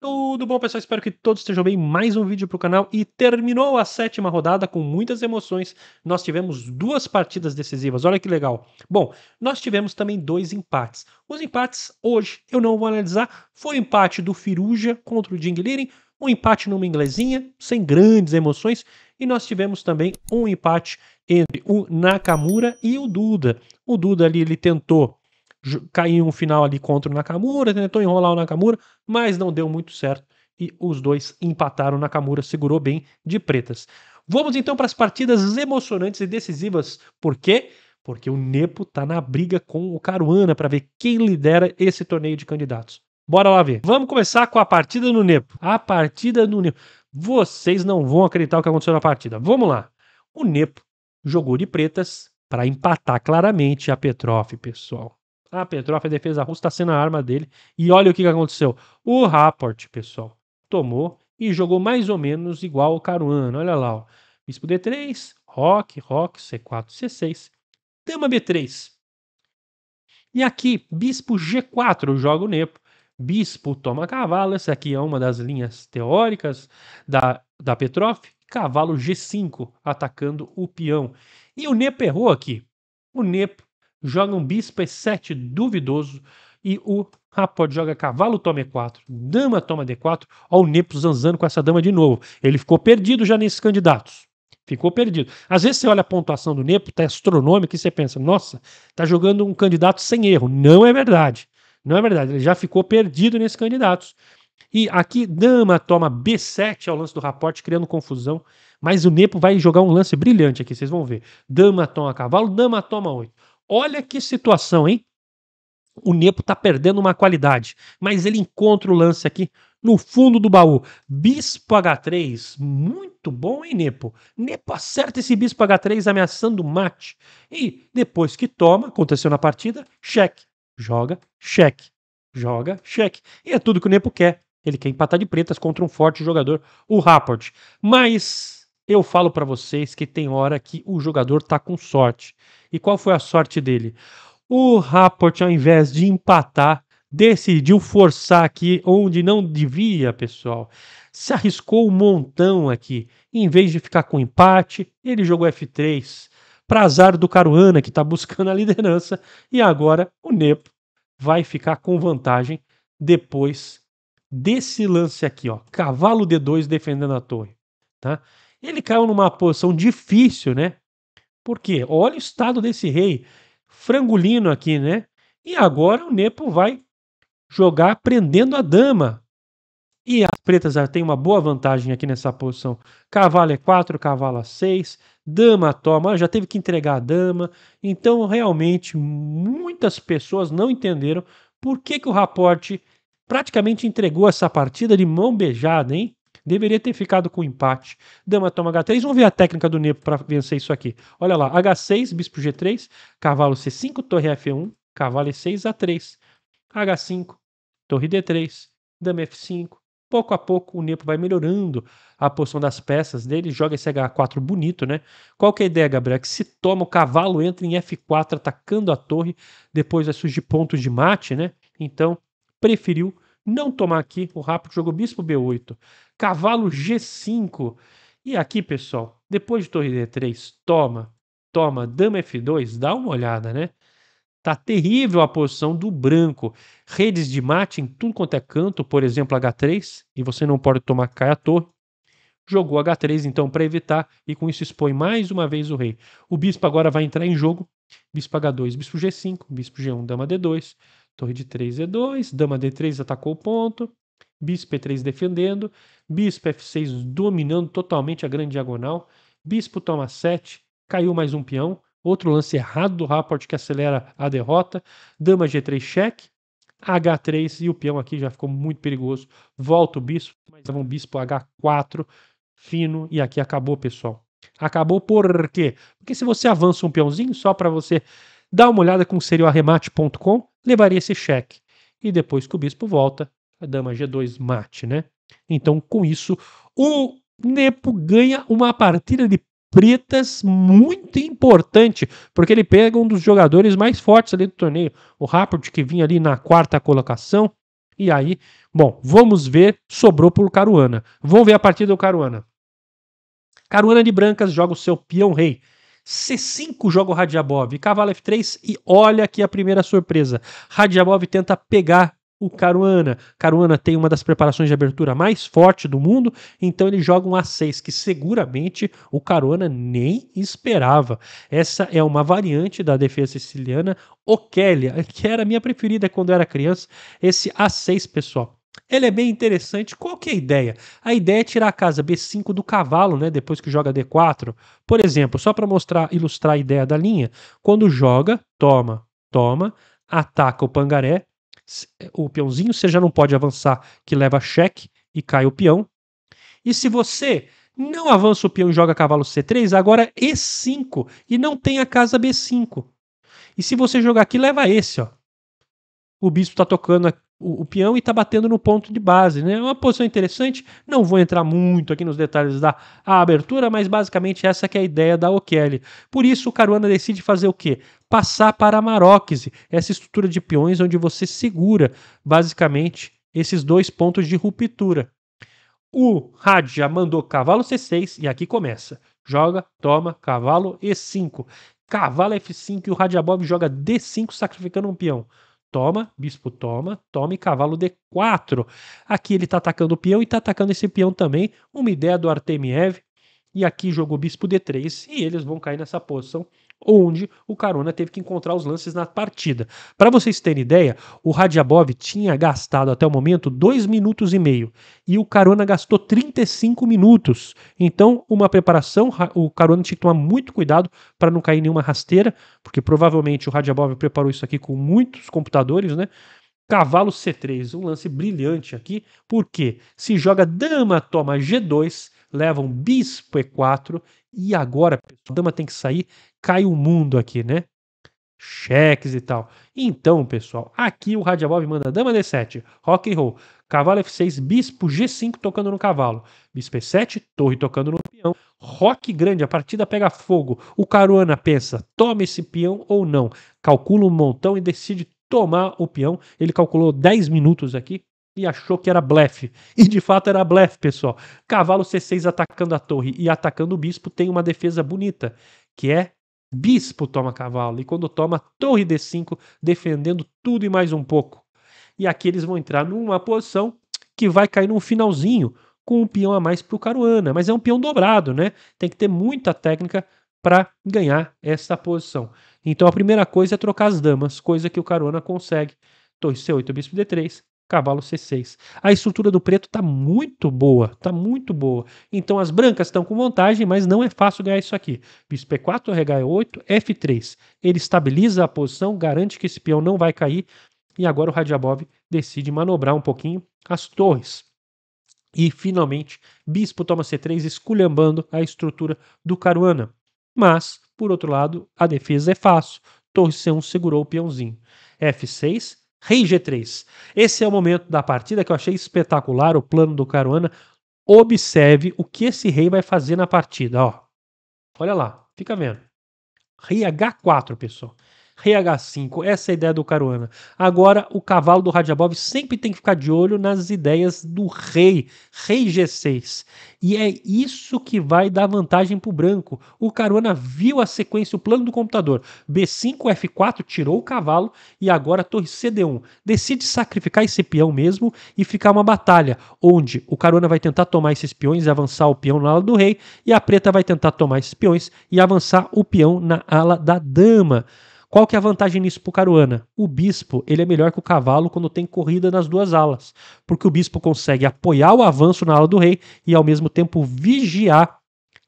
Tudo bom, pessoal? Espero que todos estejam bem. Mais um vídeo para o canal e terminou a sétima rodada com muitas emoções. Nós tivemos duas partidas decisivas, olha que legal. Bom, nós tivemos também dois empates. Os empates, hoje, eu não vou analisar. Foi o empate do Firuja contra o Jing Liren, um empate numa inglesinha, sem grandes emoções. E nós tivemos também um empate entre o Nakamura e o Duda. O Duda ali, ele tentou caiu um final ali contra o Nakamura, né, tentou enrolar o Nakamura, mas não deu muito certo e os dois empataram. Nakamura segurou bem de pretas. Vamos então para as partidas emocionantes e decisivas. Por quê? Porque o Nepo está na briga com o Caruana para ver quem lidera esse torneio de candidatos. Bora lá ver. Vamos começar com a partida no Nepo. A partida no Nepo. Vocês não vão acreditar o que aconteceu na partida. Vamos lá. O Nepo jogou de pretas para empatar claramente a Petroff, pessoal. Ah, Petrov, a defesa russa está sendo a arma dele. E olha o que, que aconteceu. O Rapport, pessoal, tomou e jogou mais ou menos igual ao Caruana. Olha lá, ó. Bispo D3, Rock, Rock, C4, C6. Dama B3. E aqui, Bispo G4 joga o Nepo. Bispo toma cavalo. Essa aqui é uma das linhas teóricas da, da Petrov. Cavalo G5 atacando o peão. E o Nepo errou aqui. O Nepo Joga um bispo E7 duvidoso e o Rapod joga cavalo, toma E4, dama toma D4, ó o Nepo zanzando com essa dama de novo. Ele ficou perdido já nesses candidatos. Ficou perdido. Às vezes você olha a pontuação do Nepo, tá astronômica, e você pensa, nossa, tá jogando um candidato sem erro. Não é verdade. Não é verdade. Ele já ficou perdido nesses candidatos. E aqui, dama toma B7 ao é lance do Raporte, criando confusão. Mas o Nepo vai jogar um lance brilhante aqui, vocês vão ver. Dama toma cavalo, dama toma 8. Olha que situação, hein? O Nepo está perdendo uma qualidade, mas ele encontra o lance aqui no fundo do baú. Bispo H3, muito bom, hein, Nepo? Nepo acerta esse Bispo H3 ameaçando o mate. E depois que toma, aconteceu na partida, cheque, joga, cheque, joga, cheque. E é tudo que o Nepo quer. Ele quer empatar de pretas contra um forte jogador, o Rapport. Mas eu falo para vocês que tem hora que o jogador tá com sorte. E qual foi a sorte dele? O Rapport, ao invés de empatar, decidiu forçar aqui onde não devia, pessoal. Se arriscou um montão aqui. Em vez de ficar com empate, ele jogou F3. Pra azar do Caruana, que está buscando a liderança. E agora o Nepo vai ficar com vantagem depois desse lance aqui, ó. Cavalo D2 defendendo a torre, tá? Ele caiu numa posição difícil, né? Porque olha o estado desse rei frangulino aqui, né? E agora o Nepo vai jogar prendendo a dama. E as pretas têm uma boa vantagem aqui nessa posição. Cavalo é 4, cavalo é 6, dama toma, já teve que entregar a dama. Então, realmente, muitas pessoas não entenderam por que, que o Raporte praticamente entregou essa partida de mão beijada, hein? Deveria ter ficado com empate. Dama toma H3. Vamos ver a técnica do Nepo para vencer isso aqui. Olha lá, H6, bispo G3, cavalo C5, torre F1, cavalo E6, A3. H5, torre D3, dama F5. Pouco a pouco o Nepo vai melhorando a posição das peças dele, joga esse H4 bonito, né? Qual que é a ideia, Gabriel? É que se toma o cavalo, entra em F4 atacando a torre, depois vai surgir ponto de mate, né? Então, preferiu não tomar aqui o rápido jogou bispo B8, cavalo G5. E aqui, pessoal, depois de torre D3, toma, toma, dama F2, dá uma olhada, né? Tá terrível a posição do branco. Redes de mate em tudo quanto é canto, por exemplo, H3, e você não pode tomar cai à torre. Jogou H3 então para evitar e com isso expõe mais uma vez o rei. O bispo agora vai entrar em jogo. Bispo H2, bispo G5, bispo G1, dama D2, torre de 3 E2, dama D3 atacou o ponto bispo E3 defendendo, bispo F6 dominando totalmente a grande diagonal, bispo toma 7, caiu mais um peão, outro lance errado do Rapport que acelera a derrota, dama G3 cheque, H3 e o peão aqui já ficou muito perigoso, volta o bispo, mas é um bispo H4 fino e aqui acabou, pessoal. Acabou por quê? Porque se você avança um peãozinho só para você dar uma olhada com serioarremate.com, levaria esse cheque. E depois que o bispo volta, a dama G2 mate, né? Então, com isso, o Nepo ganha uma partida de pretas muito importante, porque ele pega um dos jogadores mais fortes ali do torneio, o Rapport, que vinha ali na quarta colocação. E aí, bom, vamos ver, sobrou por Caruana. Vamos ver a partida do Caruana. Caruana de brancas joga o seu peão rei. C5 joga o Radjabov, cavalo F3 e olha aqui a primeira surpresa. Radjabov tenta pegar o Caruana. Caruana tem uma das preparações de abertura mais forte do mundo, então ele joga um A6 que seguramente o Caruana nem esperava. Essa é uma variante da defesa siciliana Okélia, que era minha preferida quando era criança, esse A6, pessoal. Ele é bem interessante. Qual que é a ideia? A ideia é tirar a casa B5 do cavalo, né? Depois que joga D4. Por exemplo, só para mostrar, ilustrar a ideia da linha, quando joga, toma, toma, ataca o pangaré, é, o peãozinho, você já não pode avançar, que leva cheque e cai o peão. E se você não avança o peão e joga cavalo C3, agora E5 e não tem a casa B5. E se você jogar aqui, leva esse, ó. O bispo está tocando o, peão e está batendo no ponto de base, né? É uma posição interessante. Não vou entrar muito aqui nos detalhes da abertura, mas basicamente essa é a ideia da O'Kelly. Por isso o Caruana decide fazer o quê? passar para a maróquise, essa estrutura de peões onde você segura basicamente esses dois pontos de ruptura. O Raja mandou cavalo C6 e aqui começa. Joga, toma, cavalo E5. Cavalo F5 e o Radjabov joga D5 sacrificando um peão. Toma, bispo toma, toma e cavalo D4. Aqui ele está atacando o peão e está atacando esse peão também. Uma ideia do Artemiev e aqui jogou bispo D3 e eles vão cair nessa posição onde o Carona teve que encontrar os lances na partida. Para vocês terem ideia, o Radjabov tinha gastado até o momento 2 minutos e meio e o Carona gastou 35 minutos. Então, uma preparação, o Carona tinha que tomar muito cuidado para não cair nenhuma rasteira, porque provavelmente o Radjabov preparou isso aqui com muitos computadores, né? Cavalo C3, um lance brilhante aqui, porque se joga dama, toma G2, levam bispo e4 e agora a dama tem que sair, cai o mundo aqui, né? Cheques e tal. Então, pessoal, aqui o Radjabov manda dama d7, rock and roll, cavalo f6, bispo g5 tocando no cavalo, bispo e7, torre tocando no peão, rock grande, a partida pega fogo. O Caruana pensa, toma esse peão ou não. Calcula um montão e decide tomar o peão. Ele calculou 10 minutos aqui, e achou que era blefe. E de fato era blefe, pessoal. Cavalo C6 atacando a torre e atacando o bispo tem uma defesa bonita, que é bispo toma cavalo. E quando toma, torre D5, defendendo tudo e mais um pouco. E aqui eles vão entrar numa posição que vai cair num finalzinho com um peão a mais para o Caruana. Mas é um peão dobrado, né? Tem que ter muita técnica para ganhar essa posição. Então a primeira coisa é trocar as damas, coisa que o Caruana consegue. Torre C8, bispo D3, cavalo C6. A estrutura do preto está muito boa, está muito boa. Então as brancas estão com vantagem, mas não é fácil ganhar isso aqui. Bispo E4, RH8, F3. Ele estabiliza a posição, garante que esse peão não vai cair. E agora o Radjabov decide manobrar um pouquinho as torres. E finalmente, bispo toma C3, esculhambando a estrutura do Caruana. Mas, por outro lado, a defesa é fácil. Torre C1 segurou o peãozinho. F6, Rei G3. Esse é o momento da partida que eu achei espetacular o plano do Caruana. Observe o que esse rei vai fazer na partida, ó. Olha lá, fica vendo. Rei H4, pessoal. RH5. Essa é a ideia do Caruana. Agora, o cavalo do Radjabov sempre tem que ficar de olho nas ideias do rei, rei G6. E é isso que vai dar vantagem para o branco. O Caruana viu a sequência, o plano do computador. B5, F4, tirou o cavalo e agora a torre CD1. Decide sacrificar esse peão mesmo e ficar uma batalha, onde o Caruana vai tentar tomar esses peões e avançar o peão na ala do rei, e a preta vai tentar tomar esses peões e avançar o peão na ala da dama. Qual que é a vantagem nisso pro Caruana? O bispo, ele é melhor que o cavalo quando tem corrida nas duas alas, porque o bispo consegue apoiar o avanço na ala do rei e ao mesmo tempo vigiar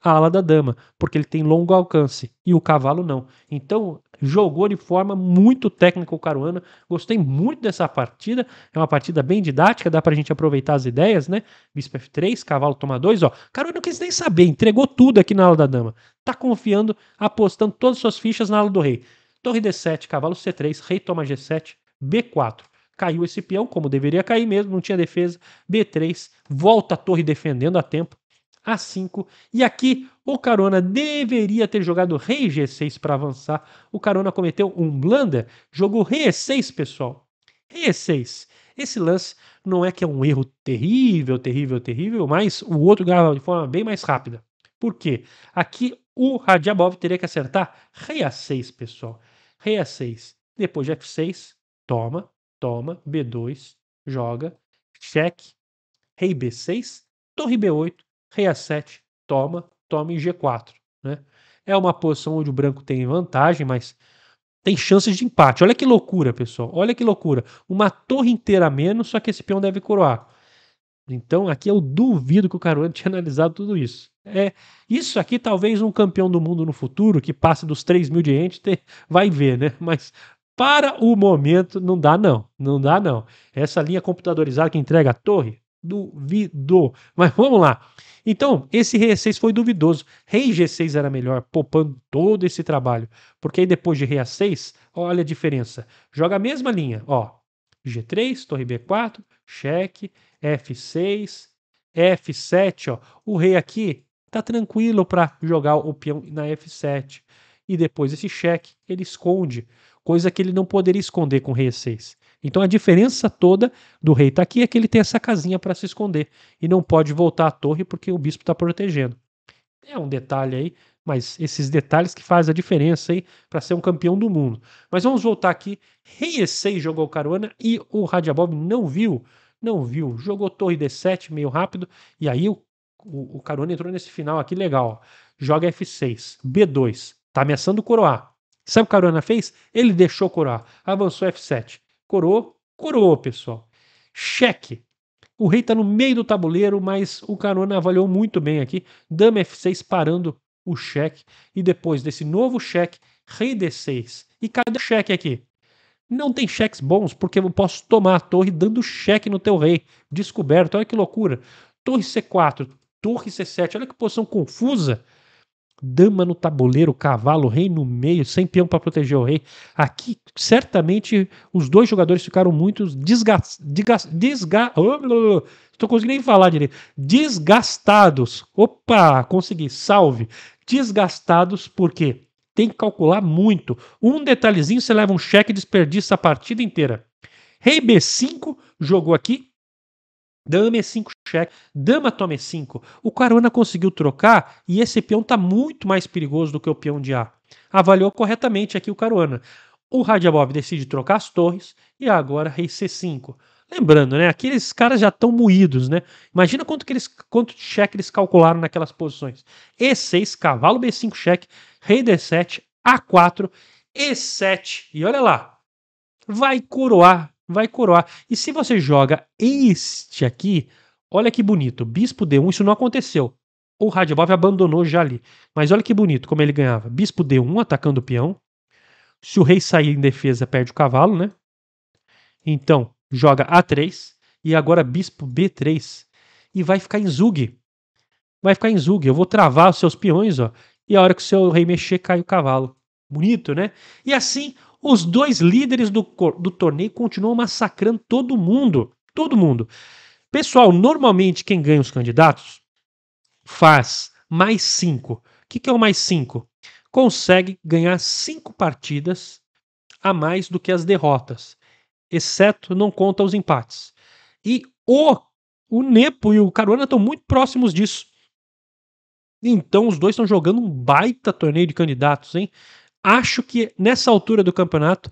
a ala da dama, porque ele tem longo alcance e o cavalo não. Então, jogou de forma muito técnica o Caruana. Gostei muito dessa partida. É uma partida bem didática, dá pra gente aproveitar as ideias, né? Bispo F3, cavalo toma 2, ó. Caruana não quis nem saber, entregou tudo aqui na ala da dama. Tá confiando, apostando todas as suas fichas na ala do rei. Torre D7, cavalo C3, rei toma G7, B4. Caiu esse peão, como deveria cair mesmo, não tinha defesa. B3, volta a torre defendendo a tempo. A5. E aqui o Carona deveria ter jogado rei G6 para avançar. O Carona cometeu um blunder, jogou rei E6, pessoal. Rei E6. Esse lance não é que é um erro terrível, terrível, terrível, mas o outro ganhava de forma bem mais rápida. Por quê? Aqui o Radjabov teria que acertar rei A6, pessoal. Rei A6. Depois de F6, toma, toma, B2, joga, cheque. Rei B6, torre B8, rei A7, toma, toma em G4. Né? É uma posição onde o branco tem vantagem, mas tem chances de empate. Olha que loucura, pessoal. Olha que loucura. Uma torre inteira a menos, só que esse peão deve coroar. Então, aqui eu duvido que o Caruana tinha analisado tudo isso. É Isso aqui, talvez um campeão do mundo no futuro, que passe dos 3 mil de ente, ter, vai ver, né? Mas para o momento, não dá não. Não dá não. Essa linha computadorizada que entrega a torre, duvidou. Mas vamos lá. Então, esse rei E6 foi duvidoso. Rei G6 era melhor, poupando todo esse trabalho. Porque aí depois de rei A6, olha a diferença. Joga a mesma linha, ó. G3, torre B4, cheque, F6, F7, ó. O rei aqui está tranquilo para jogar o peão na F7. E depois esse cheque ele esconde, coisa que ele não poderia esconder com o rei E6. Então a diferença toda do rei tá aqui é que ele tem essa casinha para se esconder e não pode voltar à torre porque o bispo está protegendo. É um detalhe aí mas esses detalhes que fazem a diferença aí para ser um campeão do mundo. Mas vamos voltar aqui. Rei e E6 jogou carona e o Radiabob não viu, não viu. Jogou torre D7 meio rápido e aí o, o, o carona entrou nesse final aqui legal. Ó. Joga F6, B2, tá ameaçando coroar. Sabe o que o carona fez? Ele deixou coroar, avançou F7. Coroou, coroou, pessoal. Cheque, o rei está no meio do tabuleiro, mas o Carona avaliou muito bem aqui. Dama F6 parando o cheque e depois desse novo cheque, rei D6. E cadê o cheque aqui? Não tem cheques bons, porque eu posso tomar a torre dando cheque no teu rei. Descoberto, olha que loucura. Torre C4, torre C7, olha que posição confusa dama no tabuleiro, cavalo, rei no meio, sem peão para proteger o rei. Aqui, certamente, os dois jogadores ficaram muito desgastados. Desga oh, estou conseguindo nem falar direito. Desgastados. Opa, consegui, salve. Desgastados porque tem que calcular muito. Um detalhezinho, você leva um cheque e desperdiça a partida inteira. Rei B5 jogou aqui Dama E5 é cheque, dama toma E5. O Caruana conseguiu trocar e esse peão está muito mais perigoso do que o peão de A. Avaliou corretamente aqui o Caruana. O Radiabob decide trocar as torres e agora rei C5. Lembrando, né? Aqueles caras já estão moídos, né? Imagina quanto que eles, quanto de cheque eles calcularam naquelas posições. E6, cavalo B5 cheque, rei D7, A4, E7. E olha lá, vai coroar vai coroar. E se você joga este aqui, olha que bonito, bispo D1, isso não aconteceu. O Radibov abandonou já ali. Mas olha que bonito como ele ganhava. Bispo D1 atacando o peão. Se o rei sair em defesa, perde o cavalo, né? Então, joga A3 e agora bispo B3 e vai ficar em zug. Vai ficar em zug. Eu vou travar os seus peões, ó, e a hora que o seu rei mexer, cai o cavalo. Bonito, né? E assim os dois líderes do, do torneio continuam massacrando todo mundo. Todo mundo. Pessoal, normalmente quem ganha os candidatos faz mais cinco. O que, que é o mais cinco? Consegue ganhar cinco partidas a mais do que as derrotas, exceto não conta os empates. E o, o Nepo e o Caruana estão muito próximos disso. Então os dois estão jogando um baita torneio de candidatos, hein? Acho que nessa altura do campeonato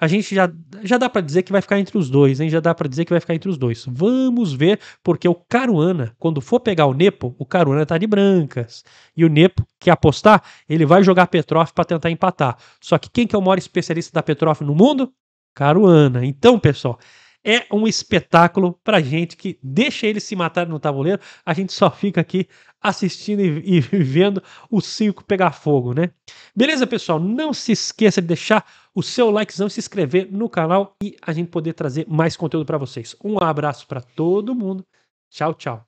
a gente já, já dá para dizer que vai ficar entre os dois, hein? Já dá para dizer que vai ficar entre os dois. Vamos ver, porque o Caruana, quando for pegar o Nepo, o Caruana tá de brancas. E o Nepo, que apostar, ele vai jogar Petrov para tentar empatar. Só que quem que é o maior especialista da Petrov no mundo? Caruana. Então, pessoal, é um espetáculo pra gente que deixa eles se matar no tabuleiro, a gente só fica aqui assistindo e, e vendo o circo pegar fogo, né? Beleza, pessoal? Não se esqueça de deixar o seu likezão, se inscrever no canal e a gente poder trazer mais conteúdo para vocês. Um abraço para todo mundo. Tchau, tchau.